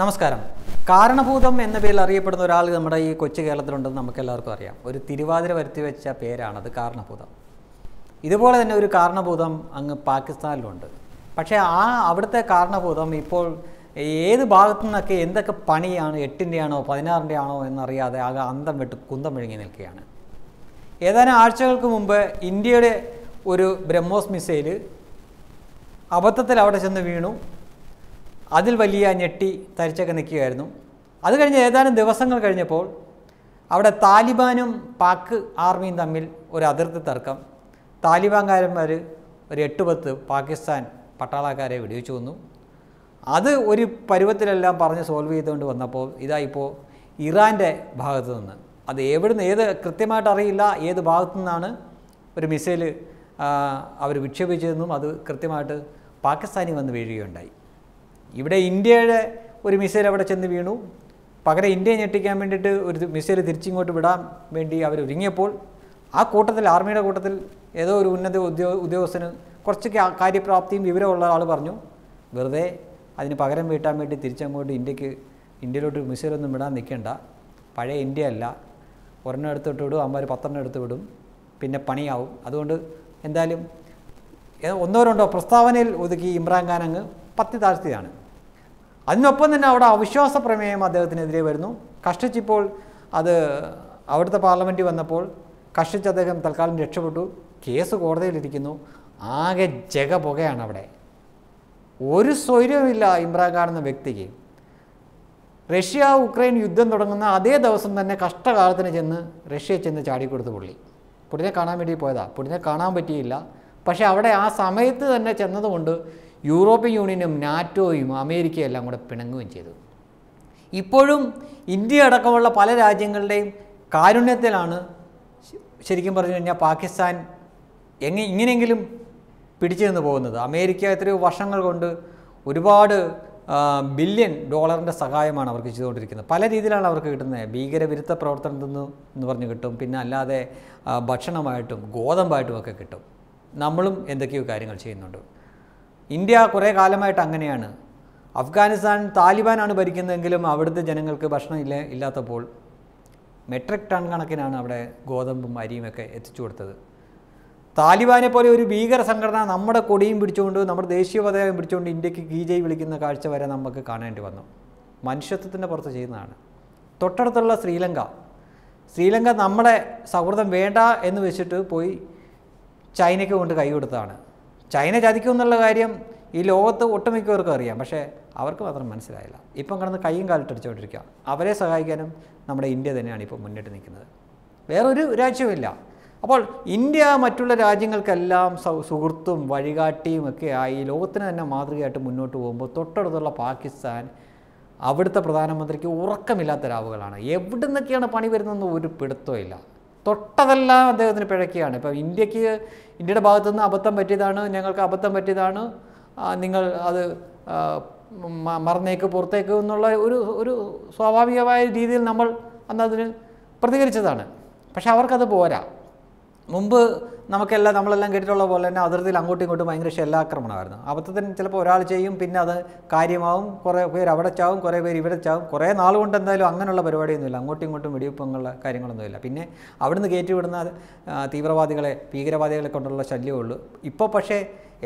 നമസ്കാരം കാരണഭൂതം എന്ന പേരിൽ അറിയപ്പെടുന്ന ഒരാൾ നമ്മുടെ ഈ കൊച്ചു കേരളത്തിലുണ്ടെന്ന് നമുക്ക് എല്ലാവർക്കും അറിയാം ഒരു തിരുവാതിര വരുത്തി വെച്ച പേരാണത് കാരണഭൂതം ഇതുപോലെ തന്നെ ഒരു കാരണഭൂതം അങ്ങ് പാകിസ്ഥാനിലുണ്ട് പക്ഷേ ആ അവിടുത്തെ കാരണഭൂതം ഇപ്പോൾ ഏത് ഭാഗത്തു നിന്നൊക്കെ എന്തൊക്കെ പണിയാണ് എട്ടിൻ്റെയാണോ പതിനാറിൻ്റെയാണോ എന്നറിയാതെ ആകെ അന്തം വിട്ട് കുന്തം വിഴുങ്ങി നിൽക്കുകയാണ് ഏതാനും ആഴ്ചകൾക്ക് മുമ്പ് ഇന്ത്യയുടെ ഒരു ബ്രഹ്മോസ് മിസൈൽ അബദ്ധത്തിൽ അവിടെ ചെന്ന് വീണു അതിൽ വലിയ ഞെട്ടി തരിച്ചൊക്കെ നിൽക്കുകയായിരുന്നു അത് കഴിഞ്ഞ് ഏതാനും ദിവസങ്ങൾ കഴിഞ്ഞപ്പോൾ അവിടെ താലിബാനും പാക്ക് ആർമിയും തമ്മിൽ ഒരു അതിർത്തി തർക്കം താലിബാൻകാരന്മാർ ഒരു എട്ട് പത്ത് പാകിസ്ഥാൻ പട്ടാളക്കാരെ വെടിവെച്ചു വന്നു അത് ഒരു പരുവത്തിലെല്ലാം പറഞ്ഞ് സോൾവ് ചെയ്തുകൊണ്ട് വന്നപ്പോൾ ഇതാ ഇറാൻ്റെ ഭാഗത്തു നിന്ന് അത് എവിടുന്ന് ഏത് കൃത്യമായിട്ട് അറിയില്ല ഏത് ഭാഗത്തു നിന്നാണ് ഒരു മിസൈൽ അവർ വിക്ഷേപിച്ചതെന്നും അത് കൃത്യമായിട്ട് പാകിസ്ഥാനിൽ വന്ന് വീഴുകയുണ്ടായി ഇവിടെ ഇന്ത്യയുടെ ഒരു മിസൈൽ അവിടെ ചെന്ന് വീണു പകരം ഇന്ത്യയെ ഞെട്ടിക്കാൻ വേണ്ടിയിട്ട് ഒരു മിസൈൽ തിരിച്ചിങ്ങോട്ട് വിടാൻ വേണ്ടി അവർ ഒരുങ്ങിയപ്പോൾ ആ കൂട്ടത്തിൽ ആർമിയുടെ കൂട്ടത്തിൽ ഏതോ ഒരു ഉന്നത ഉദ്യോ ഉദ്യോഗസ്ഥന് കുറച്ച് കാര്യപ്രാപ്തിയും വിവരമുള്ള ആൾ പറഞ്ഞു വെറുതെ അതിന് പകരം വീട്ടാൻ വേണ്ടി തിരിച്ചങ്ങോട്ട് ഇന്ത്യക്ക് ഇന്ത്യയിലോട്ട് മിസൈലൊന്നും വിടാൻ നിൽക്കേണ്ട പഴയ ഇന്ത്യ അല്ല ഒരെണ്ണം എടുത്തിട്ട് വിടും അമ്മ ഒരു പത്തെണ്ണം എടുത്ത് വിടും പിന്നെ പണിയാവും അതുകൊണ്ട് എന്തായാലും ഒന്നോ രണ്ടോ പ്രസ്താവനയിൽ ഒതുക്കി ഇമ്രാൻഖാൻ അങ്ങ് പത്തി താഴ്ത്തിയാണ് അതിനൊപ്പം തന്നെ അവിടെ അവിശ്വാസ പ്രമേയം അദ്ദേഹത്തിനെതിരെ വരുന്നു കഷ്ടിച്ചിപ്പോൾ അത് അവിടുത്തെ പാർലമെൻറ്റിൽ വന്നപ്പോൾ കഷ്ടിച്ച് അദ്ദേഹം തൽക്കാലം രക്ഷപ്പെട്ടു കേസ് കോടതിയിലിരിക്കുന്നു ആകെ ജഗ പുകയാണ് അവിടെ ഒരു സ്വൈര്യവുമില്ല ഇമ്രാൻഖാൻ എന്ന വ്യക്തിക്ക് റഷ്യ ഉക്രൈൻ യുദ്ധം തുടങ്ങുന്ന അതേ ദിവസം തന്നെ കഷ്ടകാലത്തിന് ചെന്ന് റഷ്യ ചെന്ന് ചാടിക്കൊടുത്ത് പുള്ളി പുള്ളിനെ കാണാൻ വേണ്ടി പോയതാണ് പുള്ളിനെ കാണാൻ പറ്റിയില്ല പക്ഷേ അവിടെ ആ സമയത്ത് തന്നെ ചെന്നതുകൊണ്ട് യൂറോപ്യൻ യൂണിയനും നാറ്റോയും അമേരിക്കയും എല്ലാം കൂടെ പിണങ്ങുകയും ചെയ്തു ഇപ്പോഴും ഇന്ത്യ അടക്കമുള്ള പല രാജ്യങ്ങളുടെയും കാരുണ്യത്തിലാണ് ശരിക്കും പറഞ്ഞു കഴിഞ്ഞാൽ പാകിസ്ഥാൻ എങ്ങ ഇങ്ങനെയെങ്കിലും പിടിച്ചു നിന്ന് പോകുന്നത് അമേരിക്ക എത്രയോ വർഷങ്ങൾ കൊണ്ട് ഒരുപാട് ബില്യൺ ഡോളറിൻ്റെ സഹായമാണ് അവർക്ക് ചെയ്തുകൊണ്ടിരിക്കുന്നത് പല രീതിയിലാണ് അവർക്ക് കിട്ടുന്നത് ഭീകരവിരുദ്ധ പ്രവർത്തനത്തിൽ നിന്ന് എന്ന് പറഞ്ഞ് കിട്ടും പിന്നെ അല്ലാതെ ഭക്ഷണമായിട്ടും ഗോതമ്പായിട്ടും ഒക്കെ കിട്ടും നമ്മളും എന്തൊക്കെയോ കാര്യങ്ങൾ ചെയ്യുന്നുണ്ട് ഇന്ത്യ കുറേ കാലമായിട്ട് അങ്ങനെയാണ് അഫ്ഗാനിസ്ഥാൻ താലിബാനാണ് ഭരിക്കുന്നതെങ്കിലും അവിടുത്തെ ജനങ്ങൾക്ക് ഭക്ഷണം ഇല്ല ഇല്ലാത്തപ്പോൾ മെട്രിക് ടൺ കണക്കിനാണ് അവിടെ ഗോതമ്പും അരിയുമൊക്കെ എത്തിച്ചു കൊടുത്തത് താലിബാനെ പോലെ ഒരു ഭീകര സംഘടന നമ്മുടെ കൊടിയും പിടിച്ചുകൊണ്ട് നമ്മുടെ ദേശീയ പതാകയും പിടിച്ചുകൊണ്ട് ഇന്ത്യക്ക് ഗീജയ് വിളിക്കുന്ന കാഴ്ച വരെ നമുക്ക് കാണേണ്ടി വന്നു മനുഷ്യത്വത്തിൻ്റെ പുറത്ത് ചെയ്യുന്നതാണ് തൊട്ടടുത്തുള്ള ശ്രീലങ്ക ശ്രീലങ്ക നമ്മുടെ സൗഹൃദം വേണ്ട എന്ന് വെച്ചിട്ട് പോയി ചൈനയ്ക്ക് കൊണ്ട് കൈ കൊടുത്തതാണ് ചൈന എന്നുള്ള കാര്യം ഈ ലോകത്ത് ഒട്ടുമിക്കവർക്കും അറിയാം പക്ഷേ അവർക്ക് മാത്രം മനസ്സിലായില്ല ഇപ്പം കിടന്ന് കൈയും കാലിട്ടടിച്ചുകൊണ്ടിരിക്കുക അവരെ സഹായിക്കാനും നമ്മുടെ ഇന്ത്യ തന്നെയാണ് ഇപ്പോൾ മുന്നിട്ട് നിൽക്കുന്നത് വേറൊരു രാജ്യവുമില്ല അപ്പോൾ ഇന്ത്യ മറ്റുള്ള രാജ്യങ്ങൾക്കെല്ലാം സുഹൃത്തും വഴികാട്ടിയും ഒക്കെ ആയി ലോകത്തിന് തന്നെ മാതൃകയായിട്ട് മുന്നോട്ട് പോകുമ്പോൾ തൊട്ടടുത്തുള്ള പാകിസ്ഥാൻ അവിടുത്തെ പ്രധാനമന്ത്രിക്ക് ഉറക്കമില്ലാത്ത രാവുകളാണ് എവിടുന്നൊക്കെയാണ് പണി വരുന്നതെന്ന് ഒരു പിടുത്തമില്ല തൊട്ടതെല്ലാം അദ്ദേഹത്തിന് പിഴയ്ക്കുകയാണ് ഇപ്പം ഇന്ത്യക്ക് ഇന്ത്യയുടെ ഭാഗത്തുനിന്ന് അബദ്ധം പറ്റിയതാണ് ഞങ്ങൾക്ക് അബദ്ധം പറ്റിയതാണ് നിങ്ങൾ അത് മറന്നേക്ക് പുറത്തേക്ക് എന്നുള്ള ഒരു ഒരു സ്വാഭാവികമായ രീതിയിൽ നമ്മൾ അന്നതിന് പ്രതികരിച്ചതാണ് പക്ഷെ അവർക്കത് പോരാ മുമ്പ് നമുക്കെല്ലാം നമ്മളെല്ലാം കേട്ടിട്ടുള്ള പോലെ തന്നെ അതിർത്തിയിൽ അങ്ങോട്ടും ഇങ്ങോട്ടും ഭയങ്കര ഷെല്ലാക്രമണമായിരുന്നു അബദ്ധത്തിന് ചിലപ്പോൾ ഒരാൾ ചെയ്യും പിന്നെ അത് കാര്യമാവും കുറേ പേർ അവിടെ ചാവും കുറേ പേര് ഇവിടെ ചാവും കുറേ നാൾ കൊണ്ട് എന്തായാലും അങ്ങനെയുള്ള പരിപാടിയൊന്നുമില്ല അങ്ങോട്ടും ഇങ്ങോട്ടും വെടിവെപ്പുള്ള കാര്യങ്ങളൊന്നുമില്ല പിന്നെ അവിടുന്ന് കയറ്റിവിടുന്ന തീവ്രവാദികളെ ഭീകരവാദികളെ കൊണ്ടുള്ള ശല്യമേ ഉള്ളൂ ഇപ്പോൾ പക്ഷേ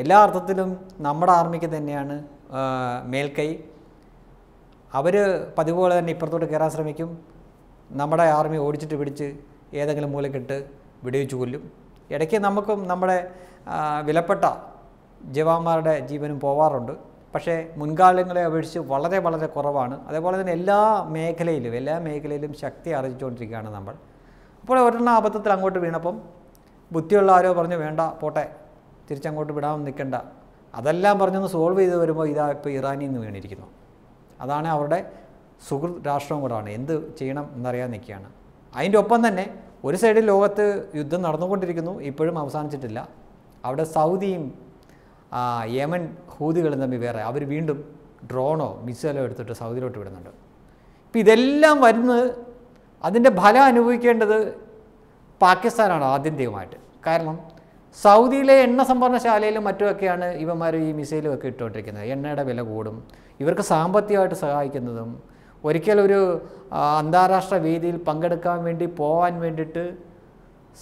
എല്ലാ അർത്ഥത്തിലും നമ്മുടെ ആർമിക്ക് തന്നെയാണ് മേൽക്കൈ അവർ പതിവ് പോലെ തന്നെ ഇപ്പുറത്തോട്ട് കയറാൻ ശ്രമിക്കും നമ്മുടെ ആർമി ഓടിച്ചിട്ട് പിടിച്ച് ഏതെങ്കിലും മൂലക്കിട്ട് വെടിവെച്ച് കൊല്ലും ഇടയ്ക്ക് നമുക്കും നമ്മുടെ വിലപ്പെട്ട ജവാന്മാരുടെ ജീവനും പോവാറുണ്ട് പക്ഷേ മുൻകാലങ്ങളെ അപേക്ഷിച്ച് വളരെ വളരെ കുറവാണ് അതേപോലെ തന്നെ എല്ലാ മേഖലയിലും എല്ലാ മേഖലയിലും ശക്തി ആർജിച്ചുകൊണ്ടിരിക്കുകയാണ് നമ്മൾ അപ്പോൾ ഒരെണ്ണം അബദ്ധത്തിൽ അങ്ങോട്ട് വീണപ്പം ബുദ്ധിയുള്ള ആരോ പറഞ്ഞു വേണ്ട പോട്ടെ തിരിച്ചങ്ങോട്ട് വിടാമെന്ന് നിൽക്കണ്ട അതെല്ലാം പറഞ്ഞൊന്ന് സോൾവ് ചെയ്ത് വരുമ്പോൾ ഇതാ ഇപ്പോൾ ഇറാനിൽ നിന്ന് വീണിരിക്കുന്നു അതാണ് അവരുടെ സുഹൃത് രാഷ്ട്രവും കൂടാണ് എന്ത് ചെയ്യണം എന്നറിയാൻ നിൽക്കുകയാണ് അതിൻ്റെ ഒപ്പം തന്നെ ഒരു സൈഡിൽ ലോകത്ത് യുദ്ധം നടന്നുകൊണ്ടിരിക്കുന്നു ഇപ്പോഴും അവസാനിച്ചിട്ടില്ല അവിടെ സൗദിയും യമൻ ഹൂതികളും തമ്മിൽ വേറെ അവർ വീണ്ടും ഡ്രോണോ മിസൈലോ എടുത്തിട്ട് സൗദിയിലോട്ട് വിടുന്നുണ്ട് ഇപ്പം ഇതെല്ലാം വരുന്നത് അതിൻ്റെ ഫലം അനുഭവിക്കേണ്ടത് പാകിസ്ഥാനാണ് ആത്യന്തികമായിട്ട് കാരണം സൗദിയിലെ എണ്ണ സംഭരണശാലയിലും മറ്റുമൊക്കെയാണ് ഇവന്മാർ ഈ മിസൈലും ഒക്കെ ഇട്ടുകൊണ്ടിരിക്കുന്നത് എണ്ണയുടെ വില കൂടും ഇവർക്ക് സാമ്പത്തികമായിട്ട് സഹായിക്കുന്നതും ഒരിക്കലൊരു അന്താരാഷ്ട്ര വേദിയിൽ പങ്കെടുക്കാൻ വേണ്ടി പോകാൻ വേണ്ടിയിട്ട്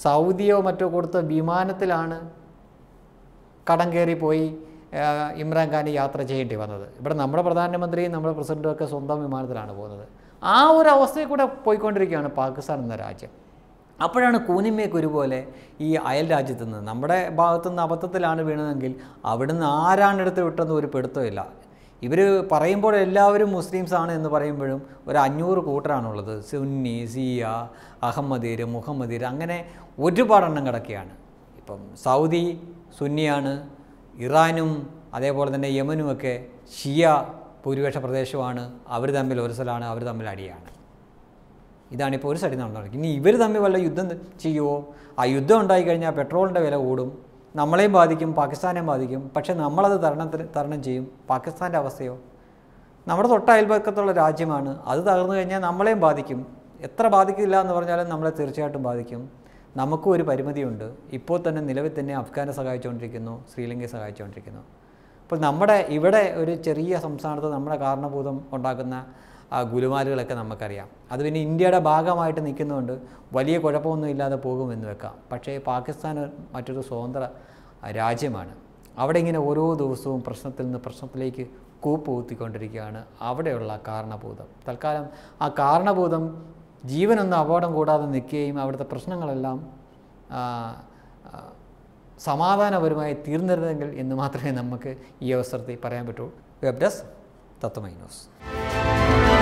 സൗദിയോ മറ്റോ കൊടുത്ത വിമാനത്തിലാണ് കടം കയറി പോയി ഇമ്രാൻഖാൻ യാത്ര ചെയ്യേണ്ടി വന്നത് ഇവിടെ നമ്മുടെ പ്രധാനമന്ത്രിയും നമ്മുടെ പ്രസിഡൻറ്റും ഒക്കെ സ്വന്തം വിമാനത്തിലാണ് പോകുന്നത് ആ ഒരു അവസ്ഥയിൽ കൂടെ പോയിക്കൊണ്ടിരിക്കുകയാണ് പാകിസ്ഥാൻ എന്ന രാജ്യം അപ്പോഴാണ് കൂനിമേക്ക് ഒരുപോലെ ഈ അയൽ രാജ്യത്തു നിന്ന് നമ്മുടെ ഭാഗത്തുനിന്ന് അബദ്ധത്തിലാണ് വീണതെങ്കിൽ അവിടുന്ന് ആരാണെടുത്ത് വിട്ടെന്ന് ഒരു പിടുത്തമില്ല ഇവർ പറയുമ്പോൾ എല്ലാവരും മുസ്ലിംസ് ആണ് എന്ന് പറയുമ്പോഴും ഒരു അഞ്ഞൂറ് കൂട്ടറാണുള്ളത് സുന്നി സിയ അഹമ്മദീർ മുഹമ്മദീർ അങ്ങനെ ഒരുപാടെണ്ണം കിടക്കുകയാണ് ഇപ്പം സൗദി സുന്നിയാണ് ഇറാനും അതേപോലെ തന്നെ യമനുമൊക്കെ ഷിയ ഭൂരിപക്ഷ പ്രദേശമാണ് അവർ തമ്മിൽ ഒരു സ്ഥലമാണ് അവർ തമ്മിൽ അടിയാണ് ഇതാണിപ്പോൾ ഒരു സ്ഥലം നടന്നു ഇനി ഇവർ തമ്മിൽ വല്ല യുദ്ധം ചെയ്യുമോ ആ യുദ്ധം ഉണ്ടായി കഴിഞ്ഞാൽ പെട്രോളിൻ്റെ വില കൂടും നമ്മളെയും ബാധിക്കും പാകിസ്ഥാനെയും ബാധിക്കും പക്ഷേ നമ്മളത് തരണത്തിന് തരണം ചെയ്യും പാകിസ്ഥാൻ്റെ അവസ്ഥയോ നമ്മുടെ തൊട്ട അയൽപക്കത്തുള്ള രാജ്യമാണ് അത് തകർന്നു കഴിഞ്ഞാൽ നമ്മളെയും ബാധിക്കും എത്ര ബാധിക്കില്ല എന്ന് പറഞ്ഞാലും നമ്മളെ തീർച്ചയായിട്ടും ബാധിക്കും നമുക്കും ഒരു പരിമിതിയുണ്ട് ഇപ്പോൾ തന്നെ നിലവിൽ തന്നെ അഫ്ഗാനെ സഹായിച്ചുകൊണ്ടിരിക്കുന്നു ശ്രീലങ്കയെ സഹായിച്ചുകൊണ്ടിരിക്കുന്നു അപ്പോൾ നമ്മുടെ ഇവിടെ ഒരു ചെറിയ സംസ്ഥാനത്ത് നമ്മുടെ കാരണഭൂതം ഉണ്ടാക്കുന്ന ഗുലുമാലുകളൊക്കെ നമുക്കറിയാം അത് പിന്നെ ഇന്ത്യയുടെ ഭാഗമായിട്ട് നിൽക്കുന്നതുകൊണ്ട് വലിയ കുഴപ്പമൊന്നും ഇല്ലാതെ പോകുമെന്ന് വെക്കാം പക്ഷേ പാകിസ്ഥാൻ മറ്റൊരു സ്വതന്ത്ര രാജ്യമാണ് അവിടെ ഇങ്ങനെ ഓരോ ദിവസവും പ്രശ്നത്തിൽ നിന്ന് പ്രശ്നത്തിലേക്ക് കൂപ്പ് കൂപ്പുകുത്തിക്കൊണ്ടിരിക്കുകയാണ് അവിടെയുള്ള കാരണഭൂതം തൽക്കാലം ആ കാരണഭൂതം ജീവനൊന്നും അപകടം കൂടാതെ നിൽക്കുകയും അവിടുത്തെ പ്രശ്നങ്ങളെല്ലാം സമാധാനപരമായി തീർന്നിരുന്നെങ്കിൽ എന്ന് മാത്രമേ നമുക്ക് ഈ അവസരത്തിൽ പറയാൻ പറ്റൂ വെബ് ഡെസ്ക് തത്വമൈ ന്യൂസ്